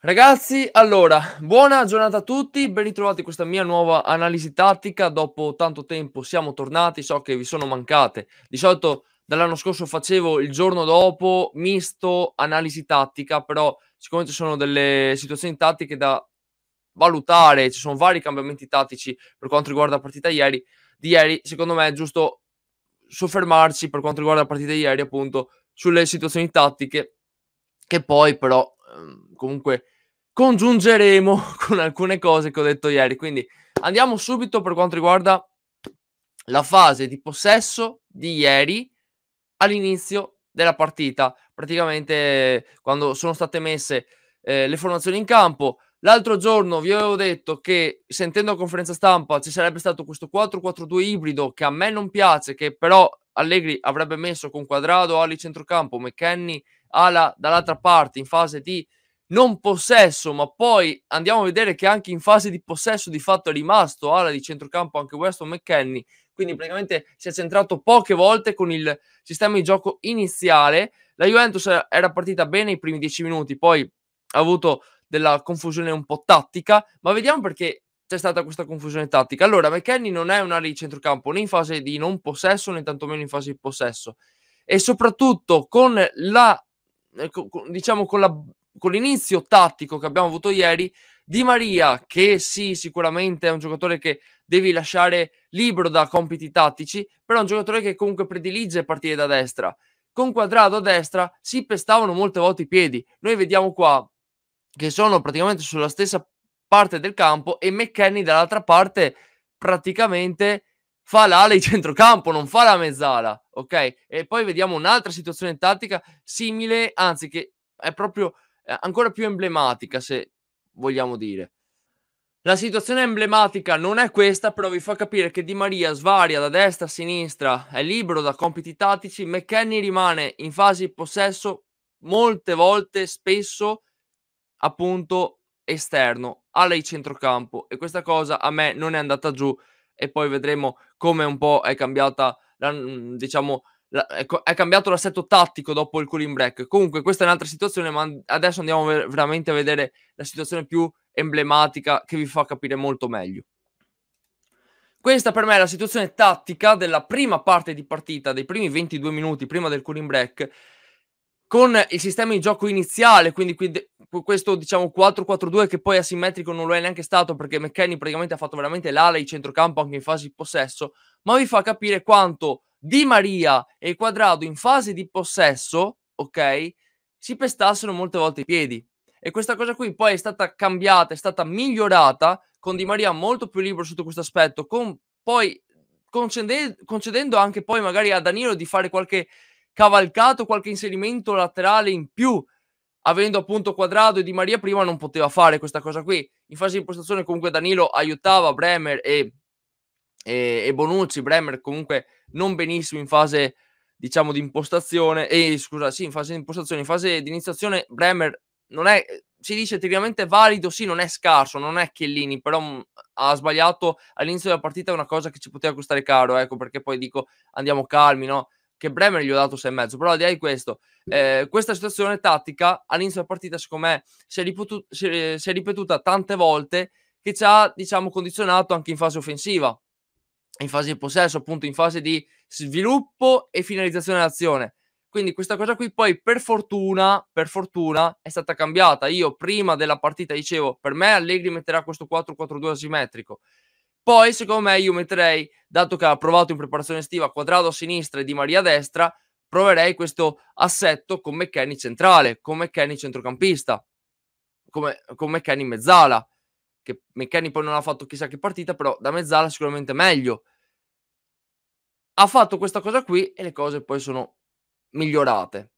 Ragazzi, allora, buona giornata a tutti, ben ritrovati in questa mia nuova analisi tattica. Dopo tanto tempo siamo tornati, so che vi sono mancate. Di solito dall'anno scorso facevo il giorno dopo misto analisi tattica, però siccome ci sono delle situazioni tattiche da valutare, ci sono vari cambiamenti tattici per quanto riguarda la partita ieri, di ieri, secondo me è giusto soffermarci per quanto riguarda la partita di ieri, appunto, sulle situazioni tattiche che poi però Ehm, comunque congiungeremo con alcune cose che ho detto ieri. Quindi andiamo subito per quanto riguarda la fase di possesso di ieri all'inizio della partita, praticamente eh, quando sono state messe eh, le formazioni in campo. L'altro giorno vi avevo detto che sentendo la conferenza stampa ci sarebbe stato questo 4-4-2 ibrido che a me non piace, che però Allegri avrebbe messo con Quadrado, Ali centrocampo, McKenny alla, dall'altra parte in fase di non possesso, ma poi andiamo a vedere che anche in fase di possesso di fatto è rimasto ala di centrocampo anche Weston McKenney, quindi praticamente si è centrato poche volte con il sistema di gioco iniziale. La Juventus era partita bene i primi dieci minuti, poi ha avuto della confusione un po' tattica, ma vediamo perché c'è stata questa confusione tattica. Allora, McKenney non è un'area di centrocampo né in fase di non possesso né tantomeno in fase di possesso e soprattutto con la eh, diciamo con, la, con l'inizio tattico che abbiamo avuto ieri, Di Maria, che sì, sicuramente è un giocatore che devi lasciare libero da compiti tattici, però è un giocatore che comunque predilige partire da destra. Con Quadrado a destra si pestavano molte volte i piedi. Noi vediamo qua che sono praticamente sulla stessa parte del campo e McKenny dall'altra parte praticamente fa l'ala in centrocampo, non fa la mezzala, ok? E poi vediamo un'altra situazione tattica simile, anzi che è proprio eh, ancora più emblematica, se vogliamo dire. La situazione emblematica non è questa, però vi fa capire che Di Maria svaria da destra a sinistra, è libero da compiti tattici, McKenny rimane in fase di possesso molte volte, spesso, appunto, esterno, alla centrocampo. E questa cosa a me non è andata giù e poi vedremo come un po' è cambiata, la, mhmm, diciamo, la, ecco, è, cambiato l'assetto tattico dopo il cooling break. Comunque questa è un'altra situazione, ma adesso andiamo ver- veramente a vedere la situazione più emblematica che vi fa capire molto meglio. Questa per me è la situazione tattica della prima parte di partita, dei primi 22 minuti prima del cooling break, con il sistema di gioco iniziale, quindi qui de- questo diciamo 4-4-2 che poi asimmetrico non lo è neanche stato perché McKenny praticamente ha fatto veramente l'ala e il centrocampo anche in fase di possesso, ma vi fa capire quanto Di Maria e Quadrado in fase di possesso, ok, si pestassero molte volte i piedi. E questa cosa qui poi è stata cambiata, è stata migliorata con Di Maria molto più libero sotto questo aspetto, con poi concedendo anche poi magari a Danilo di fare qualche cavalcato qualche inserimento laterale in più, avendo appunto Quadrado e Di Maria prima non poteva fare questa cosa qui. In fase di impostazione comunque Danilo aiutava Bremer e, e, e Bonucci, Bremer comunque non benissimo in fase diciamo di impostazione, e scusa, sì, in fase di impostazione, in fase di iniziazione Bremer non è, si dice tecnicamente valido, sì, non è scarso, non è Chiellini, però mm, ha sbagliato all'inizio della partita una cosa che ci poteva costare caro, ecco perché poi dico andiamo calmi, no? che Bremer gli ho dato 6,5, e mezzo, però direi questo, eh, questa situazione tattica all'inizio della partita, secondo me, si è, ripetuta, si è, si è ripetuta tante volte che ci ha, diciamo, condizionato anche in fase offensiva, in fase di possesso, appunto in fase di sviluppo e finalizzazione dell'azione. Quindi questa cosa qui poi per fortuna, per fortuna è stata cambiata. Io prima della partita dicevo, per me Allegri metterà questo 4-4-2 asimmetrico. Poi, secondo me, io metterei, dato che ha provato in preparazione estiva quadrato a sinistra e Di Maria a destra, proverei questo assetto con McKenny centrale, con McKenny centrocampista, come, con McKenny mezzala, che McKenny poi non ha fatto chissà che partita, però da mezzala sicuramente meglio. Ha fatto questa cosa qui e le cose poi sono migliorate.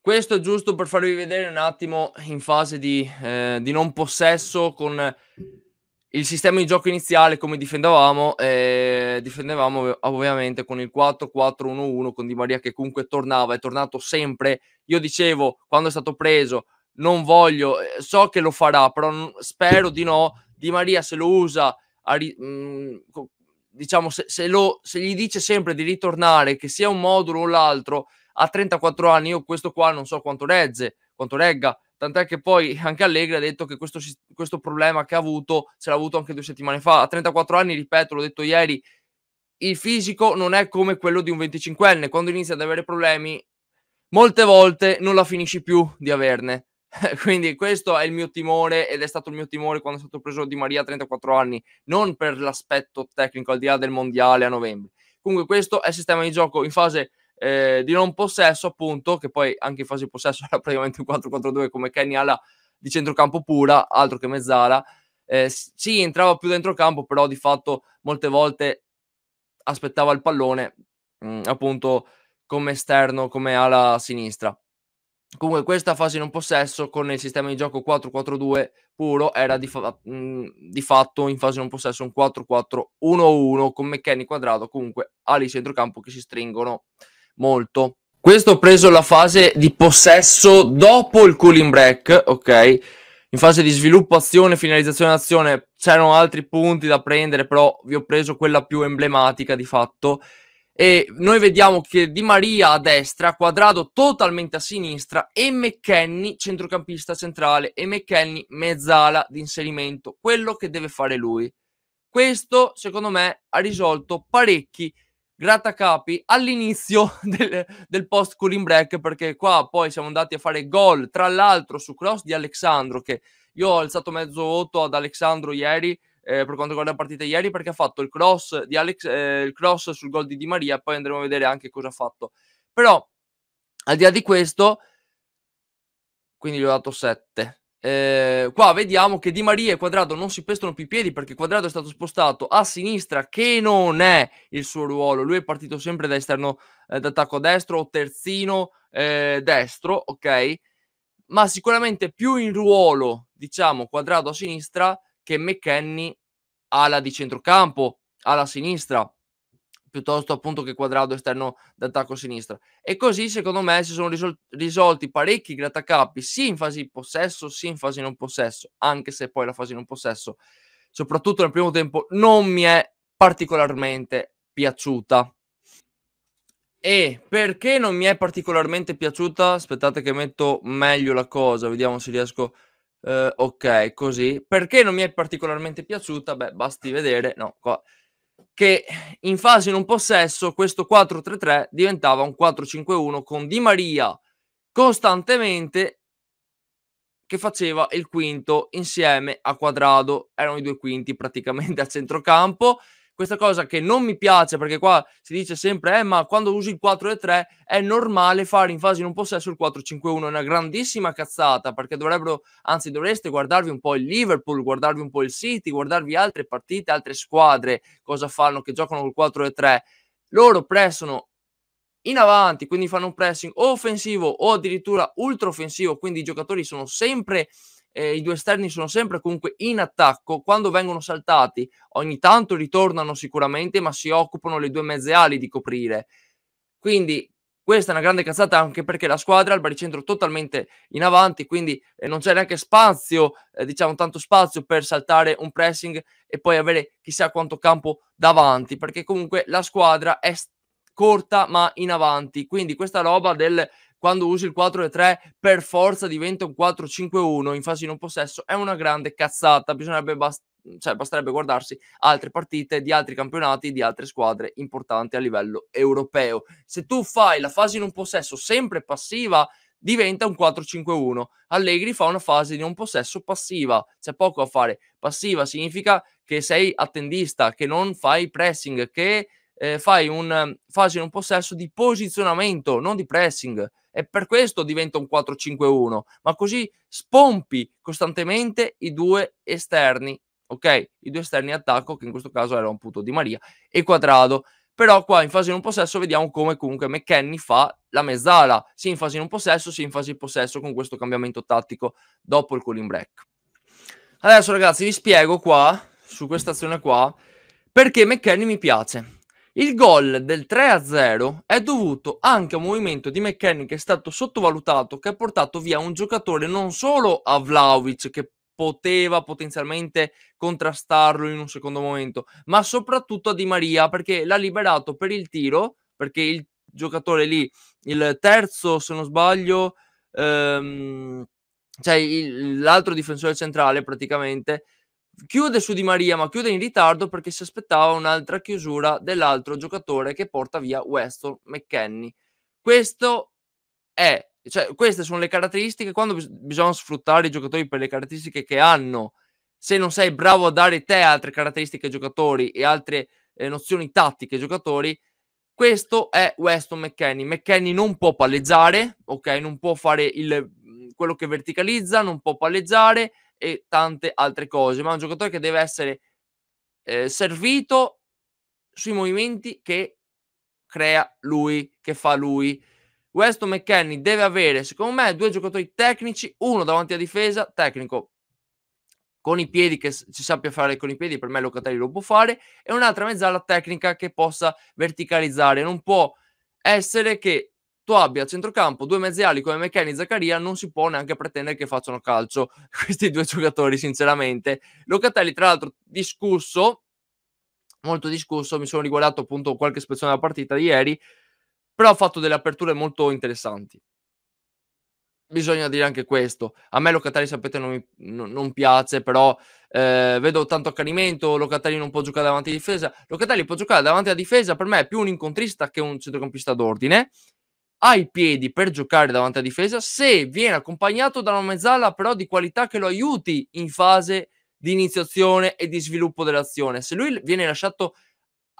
Questo è giusto per farvi vedere un attimo in fase di, eh, di non possesso con il sistema di gioco iniziale, come difendevamo, eh, difendevamo ovviamente con il 4-4-1-1 con Di Maria che comunque tornava, è tornato sempre. Io dicevo, quando è stato preso, non voglio, eh, so che lo farà, però spero di no. Di Maria se lo usa, mm, diciamo, se, se, lo, se gli dice sempre di ritornare, che sia un modulo o l'altro, a 34 anni io questo qua non so quanto regge, quanto regga, tant'è che poi anche Allegri ha detto che questo, questo problema che ha avuto ce l'ha avuto anche due settimane fa. A 34 anni, ripeto, l'ho detto ieri, il fisico non è come quello di un 25enne, quando inizia ad avere problemi molte volte non la finisci più di averne. Quindi questo è il mio timore ed è stato il mio timore quando è stato preso Di Maria a 34 anni, non per l'aspetto tecnico al di là del mondiale a novembre. Comunque questo è il sistema di gioco in fase eh, di non possesso, appunto, che poi anche in fase di possesso era praticamente un 4-4-2 come Kenny alla di centrocampo pura, altro che mezzala. Eh, sì, entrava più dentro campo, però di fatto molte volte aspettava il pallone, mh, mm, appunto, come esterno, come ala sinistra. Comunque questa fase non possesso con il sistema di gioco 4-4-2 puro era di, fa- mh, mm, di, fatto in fase non possesso un 4-4-1-1 con McKenny quadrato comunque ali centrocampo che si stringono molto. Questo ho preso la fase di possesso dopo il cooling break, ok? In fase di sviluppo, azione, finalizzazione, azione, c'erano altri punti da prendere, però vi ho preso quella più emblematica di fatto. E noi vediamo che Di Maria a destra, quadrato totalmente a sinistra e McKenny centrocampista centrale e McKenny mezzala di inserimento, quello che deve fare lui. Questo, secondo me, ha risolto parecchi problemi grattacapi all'inizio del, del post cooling break perché qua poi siamo andati a fare gol tra l'altro su cross di Alessandro che io ho alzato mezzo voto ad Alessandro ieri eh, per quanto riguarda la partita ieri perché ha fatto il cross, di Alex, eh, il cross sul gol di Di Maria poi andremo a vedere anche cosa ha fatto però al di là di questo quindi gli ho dato 7 eh, qua vediamo che Di Maria e Quadrado non si pestano più i piedi perché Quadrado è stato spostato a sinistra, che non è il suo ruolo. Lui è partito sempre da esterno eh, d'attacco destro o terzino eh, destro, ok? Ma sicuramente più in ruolo, diciamo, Quadrado a sinistra che McKenny alla di centrocampo, alla sinistra piuttosto appunto che quadrato esterno d'attacco a sinistra. E così secondo me si sono risol- risolti parecchi grattacapi, sì in fase di possesso, sì in fase di non possesso, anche se poi la fase di non possesso, soprattutto nel primo tempo, non mi è particolarmente piaciuta. E perché non mi è particolarmente piaciuta? Aspettate che metto meglio la cosa, vediamo se riesco... Eh, ok, così. Perché non mi è particolarmente piaciuta? Beh, basti vedere. No, qua che in fase non possesso questo 4-3-3 diventava un 4-5-1 con Di Maria costantemente che faceva il quinto insieme a Quadrado, erano i due quinti praticamente a centrocampo questa cosa che non mi piace perché qua si dice sempre, eh, ma quando usi il 4 e 3 è normale fare in fase in un possesso il 4-5-1, è una grandissima cazzata perché dovrebbero, anzi dovreste guardarvi un po' il Liverpool, guardarvi un po' il City, guardarvi altre partite, altre squadre, cosa fanno che giocano col 4 e 3. Loro prestano in avanti, quindi fanno un pressing offensivo o addirittura ultra offensivo, quindi i giocatori sono sempre eh, i due esterni sono sempre comunque in attacco, quando vengono saltati ogni tanto ritornano sicuramente, ma si occupano le due mezze ali di coprire. Quindi questa è una grande cazzata anche perché la squadra ha il baricentro totalmente in avanti, quindi eh, non c'è neanche spazio, eh, diciamo tanto spazio per saltare un pressing e poi avere chissà quanto campo davanti, perché comunque la squadra è corta ma in avanti, quindi questa roba del quando usi il 4-3 per forza diventa un 4-5-1 in fase di non possesso, è una grande cazzata. Bisognerebbe bast- cioè, basterebbe guardarsi altre partite di altri campionati, di altre squadre importanti a livello europeo. Se tu fai la fase di non possesso sempre passiva, diventa un 4-5-1. Allegri fa una fase di non possesso passiva, c'è poco a fare. Passiva significa che sei attendista, che non fai pressing, che eh, fai un ehm, in un possesso di posizionamento, non di pressing. E per questo diventa un 4-5-1, ma così spompi costantemente i due esterni, ok? I due esterni attacco, che in questo caso era un punto di Maria e Quadrado. Però qua in fase in un possesso vediamo come comunque McKenny fa la mezzala, sia in fase in un possesso, sia in fase di possesso con questo cambiamento tattico dopo il cooling break. Adesso ragazzi vi spiego qua, su questa azione qua, perché McKenny mi piace il gol del 3-0 è dovuto anche a un movimento di McKennie che è stato sottovalutato, che ha portato via un giocatore non solo a Vlaovic, che poteva potenzialmente contrastarlo in un secondo momento, ma soprattutto a Di Maria, perché l'ha liberato per il tiro, perché il giocatore lì, il terzo, se non sbaglio, ehm, cioè il, l'altro difensore centrale praticamente, chiude su Di Maria, ma chiude in ritardo perché si aspettava un'altra chiusura dell'altro giocatore che porta via Weston McKenny. Questo è, cioè, queste sono le caratteristiche. Quando bis- bisogna sfruttare i giocatori per le caratteristiche che hanno, se non sei bravo a dare te altre caratteristiche ai giocatori e altre eh, nozioni tattiche ai giocatori, questo è Weston McKenny. McKenny non può palleggiare, ok? Non può fare il, mm, quello che verticalizza, non può palleggiare, e tante altre cose, ma è un giocatore che deve essere eh, servito sui movimenti che crea lui, che fa lui. Weston McKenney deve avere, secondo me, due giocatori tecnici, uno davanti alla difesa, tecnico con i piedi che ci sappia fare con i piedi, per me Locatelli lo può fare, e un'altra mezzala tecnica che possa verticalizzare. Non può essere che tu abbia a centrocampo due mezziali come McKenny e Zaccaria, non si può neanche pretendere che facciano calcio questi due giocatori, sinceramente. Locatelli, tra l'altro, discusso, molto discusso, mi sono riguardato appunto qualche spezzone della partita di ieri, però ha fatto delle aperture molto interessanti. Bisogna dire anche questo. A me Locatelli, sapete, non, mi, n- non piace, però eh, vedo tanto accanimento, Locatelli non può giocare davanti alla difesa. Locatelli può giocare davanti alla difesa, per me è più un incontrista che un centrocampista d'ordine ha i piedi per giocare davanti a difesa se viene accompagnato da una mezzala però di qualità che lo aiuti in fase di iniziazione e di sviluppo dell'azione. Se lui viene lasciato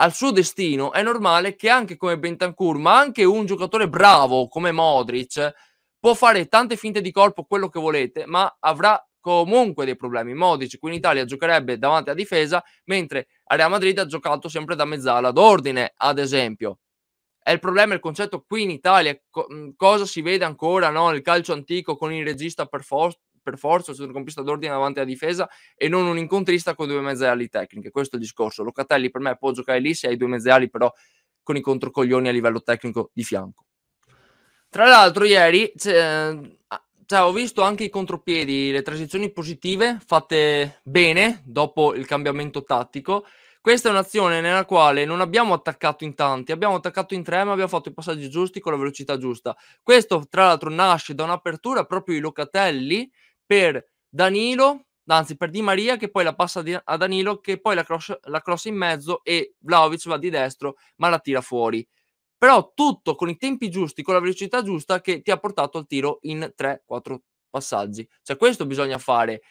al suo destino, è normale che anche come Bentancur, ma anche un giocatore bravo come Modric, può fare tante finte di colpo, quello che volete, ma avrà comunque dei problemi. Modric qui in Italia giocherebbe davanti a difesa, mentre a Real Madrid ha giocato sempre da mezzala d'ordine, ad esempio è il problema il concetto qui in Italia, co- mhmm, cosa si vede ancora no? nel calcio antico con il regista per, for- per forza, il centrocampista d'ordine davanti alla difesa e non un incontrista con due mezzali tecniche. Questo è il discorso. Locatelli per me può giocare lì se hai due mezzali però con i controcoglioni a livello tecnico di fianco. Tra l'altro ieri ehm, cioè, ho visto anche i contropiedi, le transizioni positive fatte bene dopo il cambiamento tattico questa è un'azione nella quale non abbiamo attaccato in tanti, abbiamo attaccato in tre, ma abbiamo fatto i passaggi giusti con la velocità giusta. Questo, tra l'altro, nasce da un'apertura proprio di Locatelli per Danilo, anzi per Di Maria che poi la passa a Danilo che poi la cross, la cross in mezzo e Vlaovic va di destro ma la tira fuori però tutto con i tempi giusti con la velocità giusta che ti ha portato al tiro in 3-4 passaggi cioè questo bisogna fare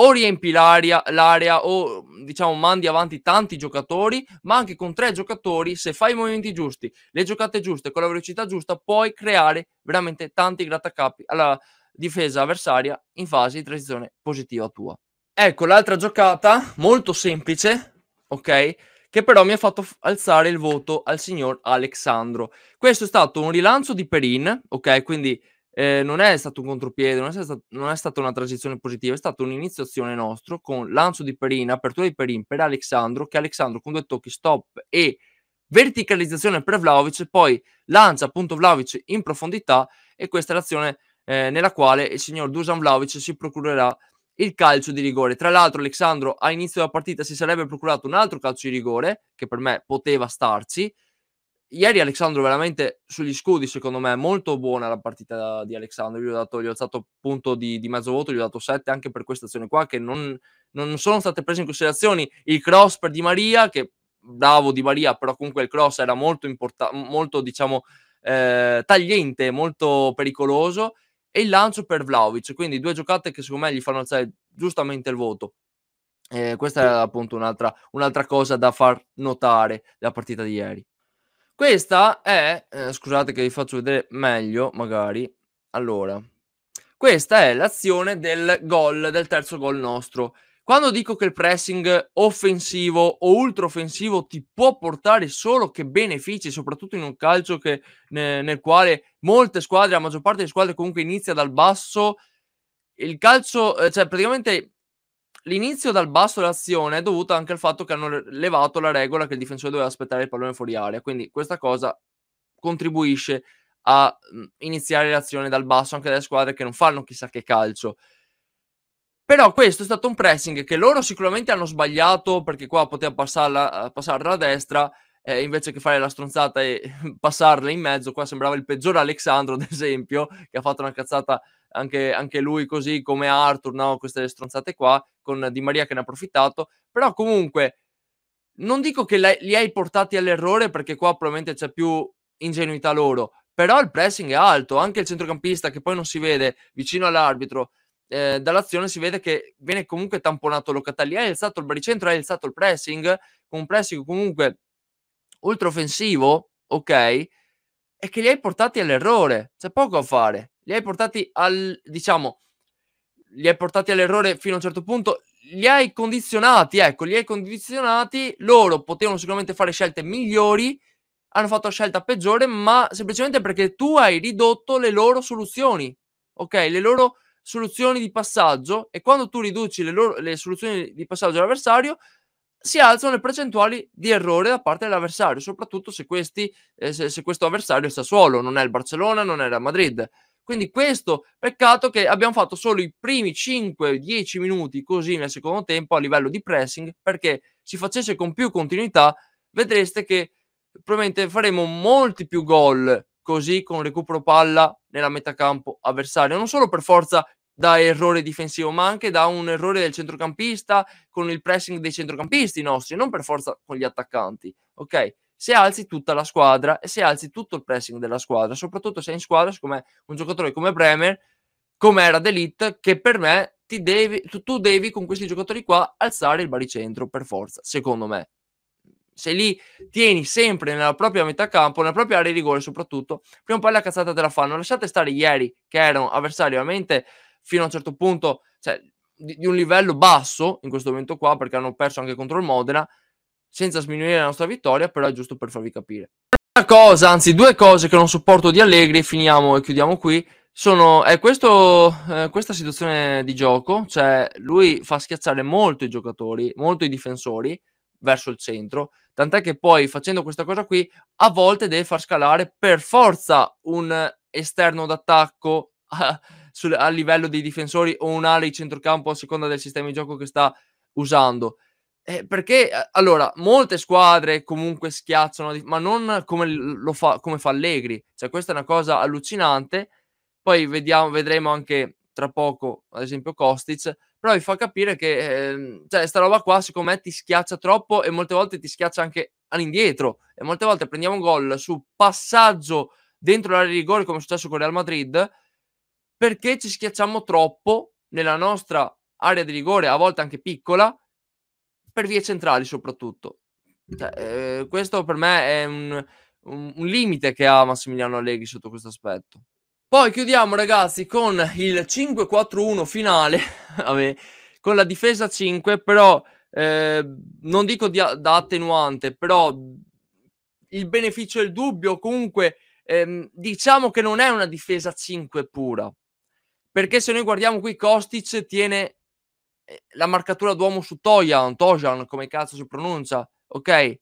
o riempi l'area, l'area o diciamo mandi avanti tanti giocatori, ma anche con tre giocatori, se fai i movimenti giusti, le giocate giuste, con la velocità giusta, puoi creare veramente tanti grattacapi alla difesa avversaria in fase di transizione positiva tua. Ecco l'altra giocata, molto semplice, ok? Che però mi ha fatto alzare il voto al signor Alexandro. Questo è stato un rilancio di Perin, ok? Quindi eh, non è stato un contropiede, non è, stato, non è, stata una transizione positiva, è stata un'iniziazione nostra con lancio di Perin, apertura di Perin per Alexandro, che Alexandro con due tocchi stop e verticalizzazione per Vlaovic, poi lancia appunto Vlaovic in profondità e questa è l'azione eh, nella quale il signor Dusan Vlaovic si procurerà il calcio di rigore. Tra l'altro Alexandro a inizio della partita si sarebbe procurato un altro calcio di rigore, che per me poteva starci, Ieri Alexandro veramente sugli scudi, secondo me, molto buona la partita di Alexandro. Gli ho, dato, gli ho dato punto di, di, mezzo voto, gli ho dato 7 anche per questa azione qua, che non, non, sono state prese in considerazione. Il cross per Di Maria, che bravo Di Maria, però comunque il cross era molto importante, molto diciamo eh, tagliente, molto pericoloso. E il lancio per Vlaovic, quindi due giocate che secondo me gli fanno alzare giustamente il voto. Eh, questa era appunto un'altra, un'altra cosa da far notare della partita di ieri. Questa è, eh, scusate che vi faccio vedere meglio magari, allora, questa è l'azione del gol, del terzo gol nostro. Quando dico che il pressing offensivo o ultraoffensivo ti può portare solo che benefici, soprattutto in un calcio che, nel quale molte squadre, la maggior parte delle squadre comunque inizia dal basso, il calcio, eh, cioè praticamente l'inizio dal basso dell'azione è dovuto anche al fatto che hanno levato la regola che il difensore doveva aspettare il pallone fuori area, quindi questa cosa contribuisce a iniziare l'azione dal basso anche dalle squadre che non fanno chissà che calcio. Però questo è stato un pressing che loro sicuramente hanno sbagliato perché qua poteva passarla, eh, passarla a destra eh, invece che fare la stronzata e passarla in mezzo. Qua sembrava il peggiore Alexandro, ad esempio, che ha fatto una cazzata anche, anche lui così come Arthur, no? queste stronzate qua, con Di Maria che ne ha approfittato, però comunque non dico che li hai portati all'errore perché qua probabilmente c'è più ingenuità loro, però il pressing è alto, anche il centrocampista che poi non si vede vicino all'arbitro, eh, dall'azione si vede che viene comunque tamponato Locatelli, ha alzato il baricentro, ha alzato il pressing, con un pressing comunque ultra offensivo, ok, e che li hai portati all'errore, c'è poco a fare li hai portati al, diciamo, li hai portati all'errore fino a un certo punto, li hai condizionati, ecco, li hai condizionati, loro potevano sicuramente fare scelte migliori, hanno fatto scelta peggiore, ma semplicemente perché tu hai ridotto le loro soluzioni, ok? Le loro soluzioni di passaggio e quando tu riduci le, loro, le soluzioni di passaggio all'avversario, si alzano le percentuali di errore da parte dell'avversario, soprattutto se, questi, eh, se, se questo avversario è Sassuolo, non è il Barcellona, non è la Madrid. Quindi questo, peccato che abbiamo fatto solo i primi 5-10 minuti così nel secondo tempo a livello di pressing, perché si facesse con più continuità, vedreste che probabilmente faremo molti più gol così con recupero palla nella metà campo avversario, non solo per forza da errore difensivo, ma anche da un errore del centrocampista con il pressing dei centrocampisti nostri, non per forza con gli attaccanti, ok? se alzi tutta la squadra e se alzi tutto il pressing della squadra, soprattutto se in squadra, siccome un giocatore come Bremer, come era D'Elite, che per me devi, tu, tu devi con questi giocatori qua alzare il baricentro per forza, secondo me se li tieni sempre nella propria metà campo, nella propria area di rigore soprattutto, prima o poi la cazzata te la fanno. Lasciate stare ieri, che erano avversari ovviamente fino a un certo punto, cioè, di, di, un livello basso in questo momento qua, perché hanno perso anche contro il Modena, senza sminuire la nostra vittoria, però è giusto per farvi capire. Una cosa, anzi due cose che non supporto di Allegri, finiamo e chiudiamo qui, sono, è questo, eh, questa situazione di gioco, cioè lui fa schiacciare molto i giocatori, molto i difensori verso il centro, tant'è che poi facendo questa cosa qui a volte deve far scalare per forza un esterno d'attacco a, a livello dei difensori o un'area di centrocampo a seconda del sistema di gioco che sta usando eh, perché allora molte squadre comunque schiacciano, ma non come, lo fa, come fa Allegri. Cioè, questa è una cosa allucinante. Poi vediamo, vedremo anche tra poco, ad esempio, Kostic. Però vi fa capire che eh, cioè, sta roba qua, secondo me, ti schiaccia troppo e molte volte ti schiaccia anche all'indietro. E molte volte prendiamo un gol su passaggio dentro l'area di rigore, come è successo con Real Madrid, perché ci schiacciamo troppo nella nostra area di rigore, a volte anche piccola, per vie centrali soprattutto. Cioè, eh, questo per me è un, un, un limite che ha Massimiliano Allegri sotto questo aspetto. Poi chiudiamo ragazzi con il 5-4-1 finale, vabbè, con la difesa 5, però eh, non dico di, da attenuante, però il beneficio il dubbio comunque ehm, diciamo che non è una difesa 5 pura, perché se noi guardiamo qui Kostic tiene eh, la marcatura d'uomo su Toyan, Tojan, come cazzo si pronuncia, ok?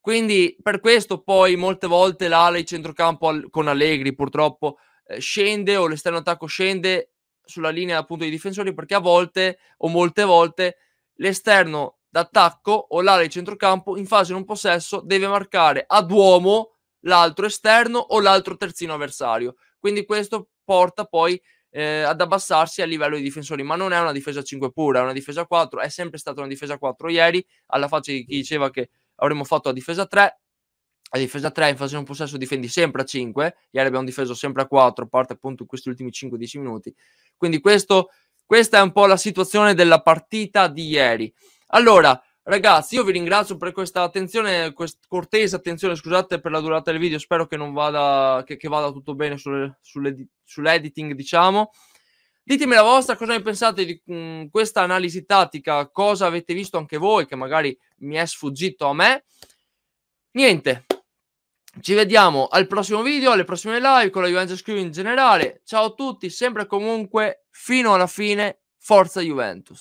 Quindi per questo poi molte volte l'ala di centrocampo al, con Allegri purtroppo eh, scende o l'esterno attacco scende sulla linea appunto dei difensori perché a volte o molte volte l'esterno d'attacco o l'ala di centrocampo in fase non possesso deve marcare ad uomo l'altro esterno o l'altro terzino avversario. Quindi questo porta poi eh, ad abbassarsi a livello di difensori, ma non è una difesa 5 pura, è una difesa 4, è sempre stata una difesa 4 ieri, alla faccia di chi diceva che avremmo fatto a difesa 3, a difesa 3 in fase di un possesso difendi sempre a 5, ieri abbiamo difeso sempre a 4, a parte appunto questi ultimi 5-10 minuti, quindi questo, questa è un po' la situazione della partita di ieri. Allora, Ragazzi, io vi ringrazio per questa attenzione, quest- cortese attenzione, scusate per la durata del video, spero che non vada, che, che vada tutto bene sul, sull'ed- sull'editing, diciamo. Ditemi la vostra, cosa ne pensate di mh, mm, questa analisi tattica, cosa avete visto anche voi che magari mi è sfuggito a me. Niente, ci vediamo al prossimo video, alle prossime live con la Juventus Crew in generale. Ciao a tutti, sempre e comunque fino alla fine, forza Juventus.